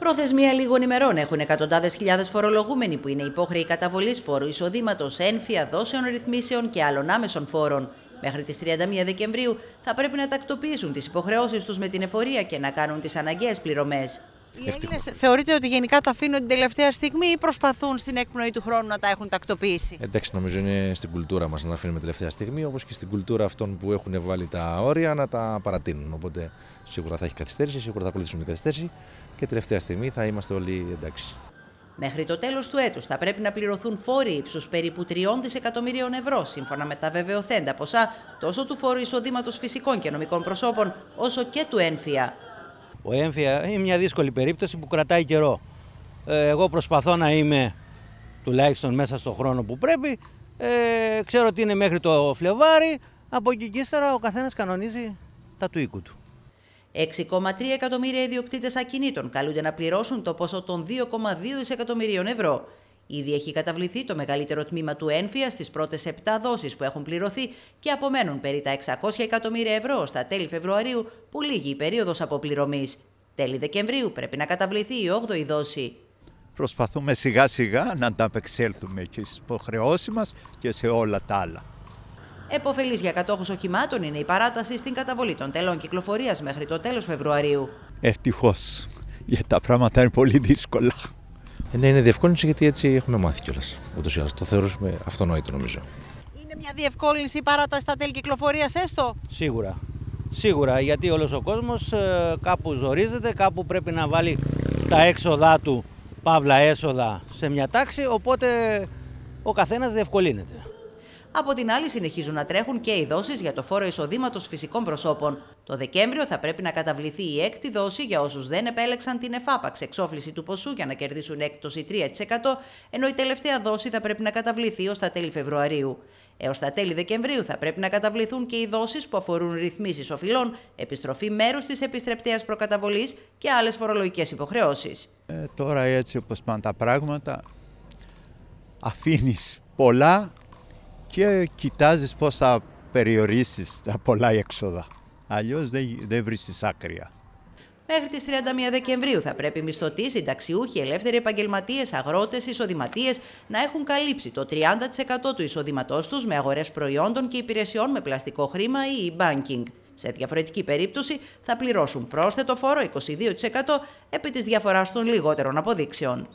Προθεσμία λίγων ημερών έχουν εκατοντάδες χιλιάδες φορολογούμενοι που είναι υπόχρεοι καταβολής φόρου εισοδήματος, ένφια, δόσεων ρυθμίσεων και άλλων άμεσων φόρων. Μέχρι τις 31 Δεκεμβρίου θα πρέπει να τακτοποιήσουν τις υποχρεώσεις τους με την εφορία και να κάνουν τις αναγκαίες πληρωμές. Οι θεωρείτε ότι γενικά τα αφήνουν την τελευταία στιγμή ή προσπαθούν στην εκπνοή του χρόνου να τα έχουν τακτοποιήσει. Εντάξει, νομίζω είναι στην κουλτούρα μας να τα αφήνουμε τελευταία στιγμή, όπως και στην κουλτούρα αυτών που έχουν βάλει τα όρια να τα παρατείνουν. Οπότε σίγουρα θα έχει καθυστέρηση, σίγουρα θα ακολουθήσουν την καθυστέρηση και την τελευταία στιγμή θα είμαστε όλοι εντάξει. Μέχρι το τέλος του έτους θα πρέπει να πληρωθούν φόροι ύψους περίπου 3 δισεκατομμυρίων ευρώ, σύμφωνα με τα βεβαιωθέντα ποσά τόσο του φόρου εισοδήματος φυσικών και νομικών προσώπων, όσο και του ένφια. Ο έμφυα ε, είναι μια δύσκολη περίπτωση που κρατάει καιρό. Ε, εγώ προσπαθώ να είμαι τουλάχιστον μέσα στον χρόνο που πρέπει. Ε, ξέρω ότι είναι μέχρι το Φλεβάρι. Από εκεί και ύστερα ο καθένας κανονίζει τα του οίκου του. 6,3 εκατομμύρια ιδιοκτήτες ακινήτων καλούνται να πληρώσουν το ποσό των 2,2 δισεκατομμυρίων ευρώ. Ήδη έχει καταβληθεί το μεγαλύτερο τμήμα του ένφια στις πρώτες 7 δόσεις που έχουν πληρωθεί και απομένουν περί τα 600 εκατομμύρια ευρώ στα τέλη Φεβρουαρίου που λύγει η περίοδος αποπληρωμής. Τέλη Δεκεμβρίου πρέπει να καταβληθεί η 8η δόση. Προσπαθούμε σιγά σιγά να ανταπεξέλθουμε και στις υποχρεώσεις μας και σε όλα τα άλλα. Εποφελή για κατόχους οχημάτων είναι η παράταση στην καταβολή των τελών κυκλοφορίας μέχρι το τέλος Φεβρουαρίου. Ευτυχώς, γιατί τα πράγματα είναι πολύ δύσκολα. Ε, ναι, είναι διευκόλυνση γιατί έτσι έχουμε μάθει κιόλας. Ούτως ή άλλως το θεωρούσαμε αυτονόητο νομίζω. Είναι μια διευκόλυνση η παράταση στα τέλη κυκλοφορίας, έστω. Σίγουρα. Σίγουρα γιατί όλος ο κόσμος ε, κάπου ζορίζεται, κάπου πρέπει να βάλει τα έξοδά του παύλα έσοδα σε μια τάξη. Οπότε ο καθένας διευκολύνεται. Από την άλλη, συνεχίζουν να τρέχουν και οι δόσεις για το φόρο εισοδήματος φυσικών προσώπων. Το Δεκέμβριο θα πρέπει να καταβληθεί η έκτη δόση για όσους δεν επέλεξαν την εφάπαξ εξόφληση του ποσού για να κερδίσουν έκπτωση 3%, ενώ η τελευταία δόση θα πρέπει να καταβληθεί ως τα τέλη Φεβρουαρίου. Έως τα τέλη Δεκεμβρίου θα πρέπει να καταβληθούν και οι δόσεις που αφορούν ρυθμίσεις οφειλών, επιστροφή μέρους της επιστρεπτέας προκαταβολής και άλλες φορολογικές υποχρεώσεις. Ε, τώρα, έτσι όπως πάνε τα πράγματα, αφήνεις πολλά και κοιτάζεις πώς θα περιορίσεις τα πολλά έξοδα. Αλλιώς δεν, δεν βρίσεις άκρια. Μέχρι τις 31 Δεκεμβρίου θα πρέπει μισθωτοί, συνταξιούχοι, ελεύθεροι επαγγελματίες, αγρότες, εισοδηματίες να έχουν καλύψει το 30% του εισοδήματός τους με αγορές προϊόντων και υπηρεσιών με πλαστικό χρήμα ή e-banking. Σε διαφορετική περίπτωση θα πληρώσουν πρόσθετο φόρο 22% επί της διαφοράς των λιγότερων αποδείξεων.